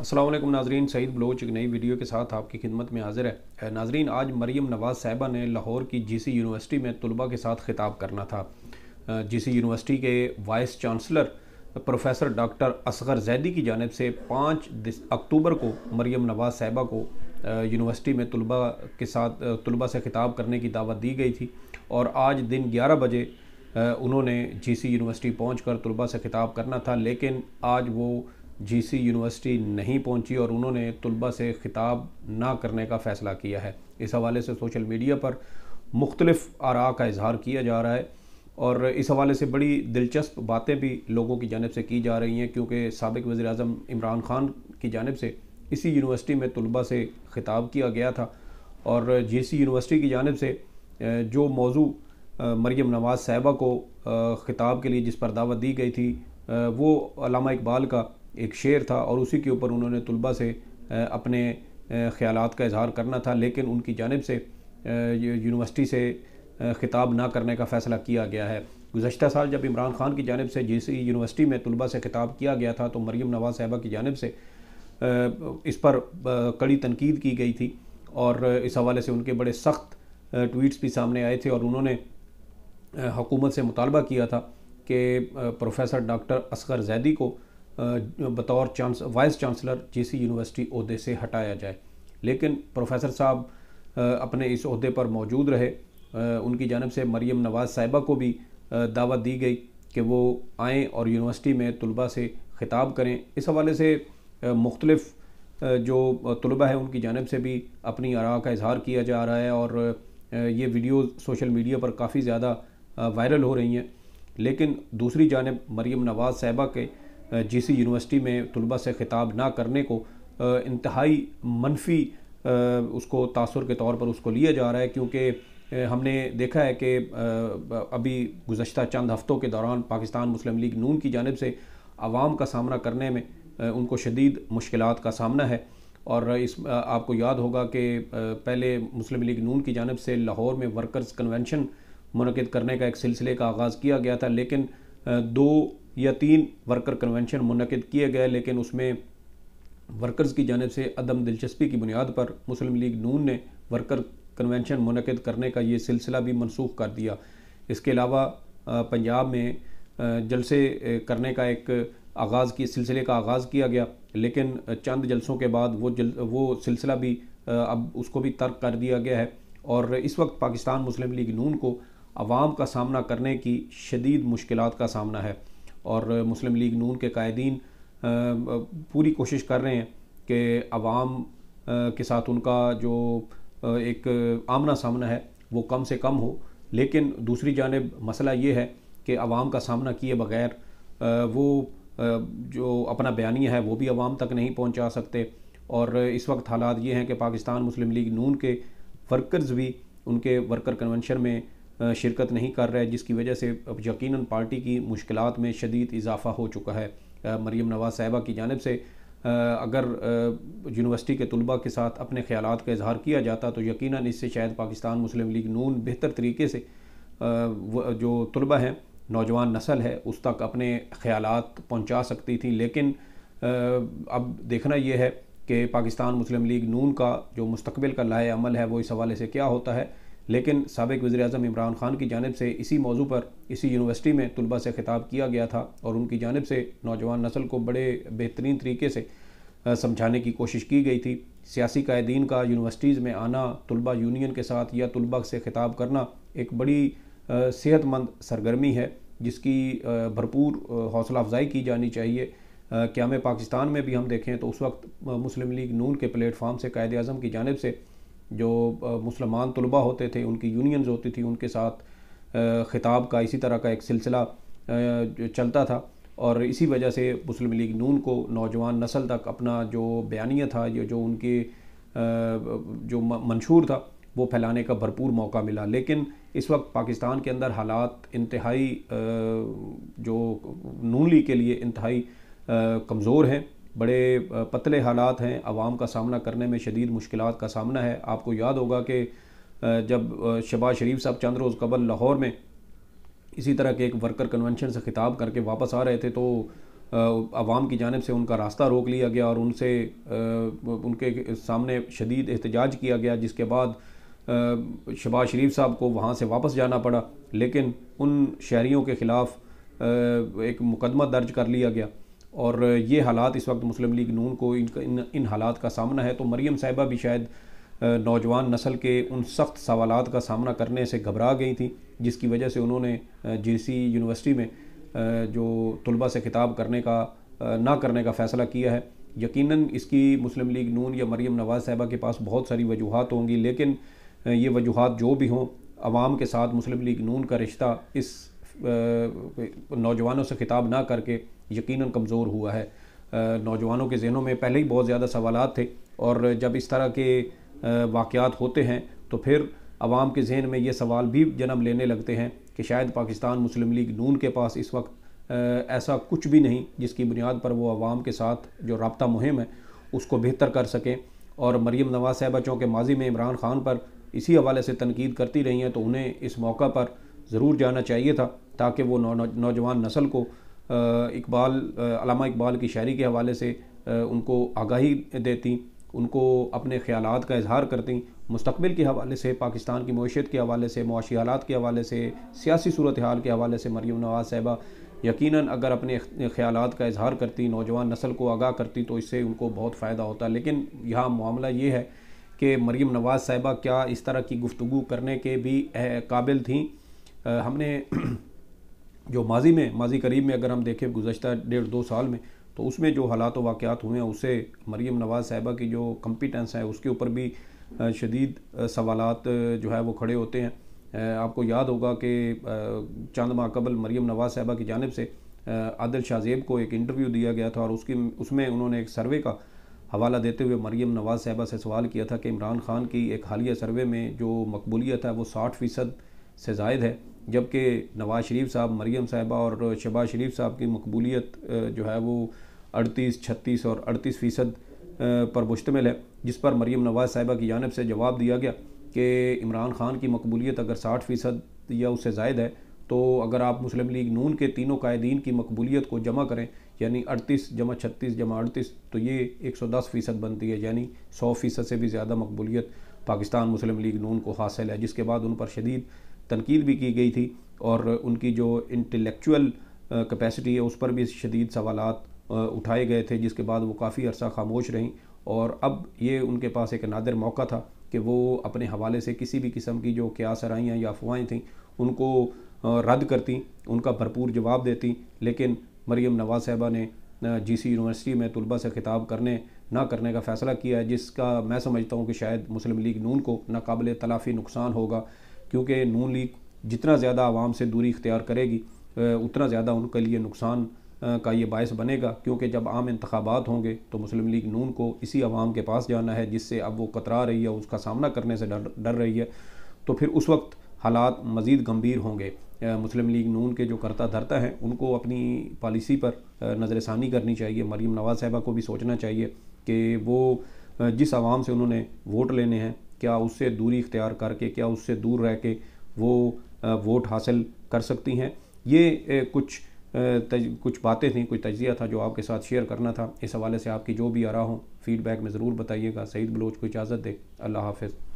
असलम नाजरीन सईद बलोच एक नई वीडियो के साथ आपकी खिदमत में हाजिर है नाजरीन आज मरीम नवाज़ साहबा ने लाहौर की जीसी यूनिवर्सिटी में तलबा के साथ खिताब करना था जीसी यूनिवर्सिटी के vice chancellor professor doctor Asghar Zaidi की जानब से पाँच अक्टूबर को मरीम नवाज़ साहबा को यूनिवर्सिटी में तलबा के साथ तलबा से खिताब करने की दावत दी गई थी और आज दिन ग्यारह बजे उन्होंने सी यूनिवर्सिटी कर तलबा से खिताब करना था लेकिन आज वो जीसी यूनिवर्सिटी नहीं पहुंची और उन्होंने तलबा से ख़िताब ना करने का फ़ैसला किया है इस हवाले से सोशल मीडिया पर मुख्तलफ़ आरा का इजहार किया जा रहा है और इस हवाले से बड़ी दिलचस्प बातें भी लोगों की जानब से की जा रही हैं क्योंकि सबक वज़र अजम इमरान ख़ान की जानब से इसी यूनिवर्सिटी में तलबा से ख़िताब किया गया था और जी सी यूनिवर्सिटी की जानब से जो मौजू मरियम नवाज़ साहबा को ख़िताब के लिए जिस पर दावत दी गई थी वो अलामा इकबाल का एक शेर था और उसी के ऊपर उन्होंने तलबा से अपने ख्याल का इजहार करना था लेकिन उनकी जानब से यूनिवर्सिटी से ख़िताब ना करने का फ़ैसला किया गया है गुजशत साल जब इमरान खान की जानब से जिस यूनिवर्सिटी में तलबा से ख़िताब किया गया था तो मरीम नवाज़ साहबा की जानब से इस पर कड़ी तनकीद की गई थी और इस हवाले से उनके बड़े सख्त ट्वीट्स भी सामने आए थे और उन्होंने हकूमत से मुतालबा किया था कि प्रोफेसर डॉक्टर असगर जैदी को बतौर chance vice chancellor GC university अहदे से हटाया जाए लेकिन प्रोफेसर साहब अपने इस अहदे पर मौजूद रहे उनकी जानब से मरीम नवाज़ साहिबा को भी दावत दी गई कि वो आएँ और यूनिवर्सिटी में तलबा से ख़िताब करें इस हवाले से मुख्तलफ़ जो तलबा है उनकी जानब से भी अपनी आरा का इजहार किया जा रहा है और ये वीडियो सोशल मीडिया पर काफ़ी ज़्यादा वायरल हो रही हैं लेकिन दूसरी जानब मरीम नवाज़ साहिबा के सी यूनिवर्सिटी में तलबा से ख़िताब ना करने को इंतहाई मनफी उसको तासर के तौर पर उसको लिया जा रहा है क्योंकि हमने देखा है कि अभी गुज्त चंद हफ़्तों के दौरान पाकिस्तान मुस्लिम लीग नून की जानब से आवाम का सामना करने में उनको शदीद मुश्किल का सामना है और इस आपको याद होगा कि पहले मुस्लिम लीग नून की जानब से लाहौर में वर्कर्स कन्वेंशन मनद करने का एक सिलसिले का आगाज़ किया गया था लेकिन दो या तीन वर्कर कन्वेंशन मुनद किए गए लेकिन उसमें वर्कर्स की जानब से अदम दिलचस्पी की बुनियाद पर मुस्लिम लीग नून ने वर्कर कन्वेंशन मुनद करने का ये सिलसिला भी मनसूख कर दिया इसके अलावा पंजाब में जलसे करने का एक आगाज़ की सिलसिले का आगाज़ किया गया लेकिन चंद जलसों के बाद वो जल वो सिलसिला भी अब उसको भी तर्क कर दिया गया है और इस वक्त पाकिस्तान मुस्लिम लीग नून को आवाम का सामना करने की शदीद मुश्किल का सामना है और मुस्लिम लीग नून के कायदीन पूरी कोशिश कर रहे हैं कि आवाम के साथ उनका जो एक आमना सामना है वो कम से कम हो लेकिन दूसरी जानब मसला ये है कि आवाम का सामना किए बगैर वो जो अपना बयानिया है वो भी आवाम तक नहीं पहुंचा सकते और इस वक्त हालात ये हैं कि पाकिस्तान मुस्लिम लीग नून के वर्कर्स भी उनके वर्कर कन्वेंशन में शिरकत नहीं कर रहे जिसकी वजह से अब यकीन पार्टी की मुश्किल में शदीद इजाफा हो चुका है मरीम नवाज साहबा की जानब से अगर यूनिवर्सिटी के तलबा के साथ अपने ख्याल का इजहार किया जाता तो यकीन इससे शायद पाकिस्तान मुस्लिम लीग नून बेहतर तरीके से जो तलबा हैं नौजवान नसल है उस तक अपने ख्याल पहुँचा सकती थी लेकिन अब देखना यह है कि पाकिस्तान मुस्लिम लीग नून का जो मुस्तबिल का लाए अमल है वो इस हवाले से क्या होता है लेकिन सबक वज़ी अजम इमरान खान की जानब से इसी मौजू पर इसी यूनिवर्सिटी में तलबा से खिताब किया गया था और उनकी जानब से नौजवान नस्ल को बड़े बेहतरीन तरीके से समझाने की कोशिश की गई थी सियासी कायदीन का यूनिवर्सिटीज़ में आना तलबा यूनियन के साथ या तलबा से खिताब करना एक बड़ी सेहतमंद सरगर्मी है जिसकी भरपूर हौसला अफजाई की जानी चाहिए क्या में पाकिस्तान में भी हम देखें तो उस वक्त मुस्लिम लीग नून के प्लेटफार्म से कायद अजम की जानब से जो मुसलमान तलबा होते थे उनकी यूनियंस होती थी उनके साथ ख़िताब का इसी तरह का एक सिलसिला चलता था और इसी वजह से मुस्लिम लीग नून को नौजवान नस्ल तक अपना जो बयानिया था या जो उनके जो मंशूर था वो फैलाने का भरपूर मौका मिला लेकिन इस वक्त पाकिस्तान के अंदर हालात इंतहाई जो नून लीग के लिए इंतहाई कमज़ोर हैं बड़े पतले हालात हैं आवाम का सामना करने में शदीद मुश्किल का सामना है आपको याद होगा कि जब शबाज शरीफ साहब चंद रोज़ कबल लाहौर में इसी तरह के एक वर्कर कन्वेंशन से ख़िताब करके वापस आ रहे थे तो आवाम की जानब से उनका रास्ता रोक लिया गया और उनसे उनके सामने शदीद एहतजाज किया गया जिसके बाद शबाज शरीफ साहब को वहाँ से वापस जाना पड़ा लेकिन उन शहरीों के ख़िलाफ़ एक मुकदमा दर्ज कर लिया गया और ये हालात इस वक्त मुस्लिम लीग नून को इन इन, इन हालात का सामना है तो मरीम साहिबा भी शायद नौजवान नस्ल के उन सख्त सवाल का सामना करने से घबरा गई थी जिसकी वजह से उन्होंने जेसी यूनिवर्सिटी में जो तलबा से खिताब करने का ना करने का फ़ैसला किया है यकीनन इसकी मुस्लिम लीग नून या मरीम नवाज़ साहबा के पास बहुत सारी वजूहत होंगी लेकिन ये वजूहत जो भी हों आवाम के साथ मुस्लिम लीग नून का रिश्ता इस नौजवानों से खिताब ना करके यकीन कमज़ोर हुआ है नौजवानों के जहनों में पहले ही बहुत ज़्यादा सवाल थे और जब इस तरह के वाक़ात होते हैं तो फिर आवाम के जहन में ये सवाल भी जन्म लेने लगते हैं कि शायद पाकिस्तान मुस्लिम लीग नून के पास इस वक्त ऐसा कुछ भी नहीं जिसकी बुनियाद पर वो आवाम के साथ जो रबता मुहिम है उसको बेहतर कर सकें और मरीम नवाज साहबा चूँकि माजी में इमरान खान पर इसी हवाले से तनकीद करती रही हैं तो उन्हें इस मौका पर ज़रूर जाना चाहिए था ताकि वो नौ, नौ, नौजवान नस्ल को इकबाल अलामा इकबाल की शायरी के हवाले से उनको आगाही देती उनको अपने ख्याल का इजहार करती मुस्तबिल के हवाले से पाकिस्तान की मीशत के हवाले से मुआशी हालात के हवाले से सियासी सूरत हाल के हवाले से मरीम नवाज़ साहबा यकीन अगर अपने ख्याल का इजहार करती नौजवान नस्ल को आगाह करती तो इससे उनको बहुत फ़ायदा होता लेकिन यहाँ मामला ये है कि मरीम नवाज़ साहबा क्या इस तरह की गुफ्तु करने के भी काबिल थी हमने जो माजी में माजी करीब में अगर हम देखें गुजशत डेढ़ दो साल में तो उसमें जो हालात तो वाक़ात हुए हैं उससे मरीम नवाज़ साहिबा की जो कम्पिटेंस है उसके ऊपर भी शदीद सवाल जो है वो खड़े होते हैं आपको याद होगा कि चंद माह कबल मरीम नवाज़ साहिबा की जानब से आदिल शाहजेब को एक इंटरव्यू दिया गया था और उसकी उसमें उन्होंने एक सर्वे का हवाला देते हुए मरीम नवाज़ साहबा से सवाल किया था कि इमरान खान की एक हालिया सर्वे में जो मकबूलियत है वो साठ फ़ीसद से जायद है जबकि नवाज़ शरीफ साहब मरीम साहिबा और शबाज़ शरीफ साहब की मकबूलीत जो है वो अड़तीस छत्तीस और अड़तीस फ़ीसद पर मुश्तमिल है जिस पर मरीम नवाज़ साहिबा की जानब से जवाब दिया गया कि इमरान खान की मकबूलीत अगर साठ फ़ीसद या उससे जायद है तो अगर आप मुस्लिम लीग नून के तीनों कायदीन की मकबूलीत को जमा करें यानी अड़तीस जमा छत्तीस जमा अड़तीस तो ये एक सौ दस फ़ीसद बनती है यानी सौ फ़ीसद से भी ज़्यादा मकबूलीत पाकिस्तान मुस्लिम लीग नून को हासिल है जिसके बाद उन पर शदीद तनकीद भी की गई थी और उनकी जो इंटेलेक्चुअल कैपेसिटी है उस पर भी शदीद सवाल उठाए गए थे जिसके बाद वो काफ़ी अरसा खामोश रहीं और अब ये उनके पास एक नादिर मौका था कि वो अपने हवाले से किसी भी किस्म की जो क्या सराइयाँ या अफवाहें थीं उनको रद्द करती उनका भरपूर जवाब देती लेकिन मरीम नवाज साहबा ने जीसी यूनिवर्सिटी में तलबा से खिताब करने ना करने का फ़ैसला किया है जिसका मैं समझता हूँ कि शायद मुस्लिम लीग नून को नाकबिल तलाफ़ी नुकसान होगा क्योंकि नून लीग जितना ज़्यादा आवाम से दूरी इख्तियार करेगी उतना ज़्यादा उनके लिए नुकसान का ये बायस बनेगा क्योंकि जब आम इंतबात होंगे तो मुस्लिम लीग नून को इसी आवाम के पास जाना है जिससे अब वो कतरा रही है उसका सामना करने से डर डर रही है तो फिर उस वक्त हालात मज़ीद गंभीर होंगे मुस्लिम लीग नून के जो करता धरता हैं उनको अपनी पॉलिसी पर नज़रसानी करनी चाहिए मरीम नवाज़ साहबा को भी सोचना चाहिए कि वो जिस आवाम से उन्होंने वोट लेने हैं क्या उससे दूरी इख्तियार करके क्या उससे दूर रह के वो वोट हासिल कर सकती हैं ये कुछ तज, कुछ बातें थी कुछ तजिया था जो आपके साथ शेयर करना था इस हवाले से आपकी जो भी आ रहा हो फीडबैक में ज़रूर बताइएगा सईद बलोच को इजाज़त दे अल्लाह हाफिज़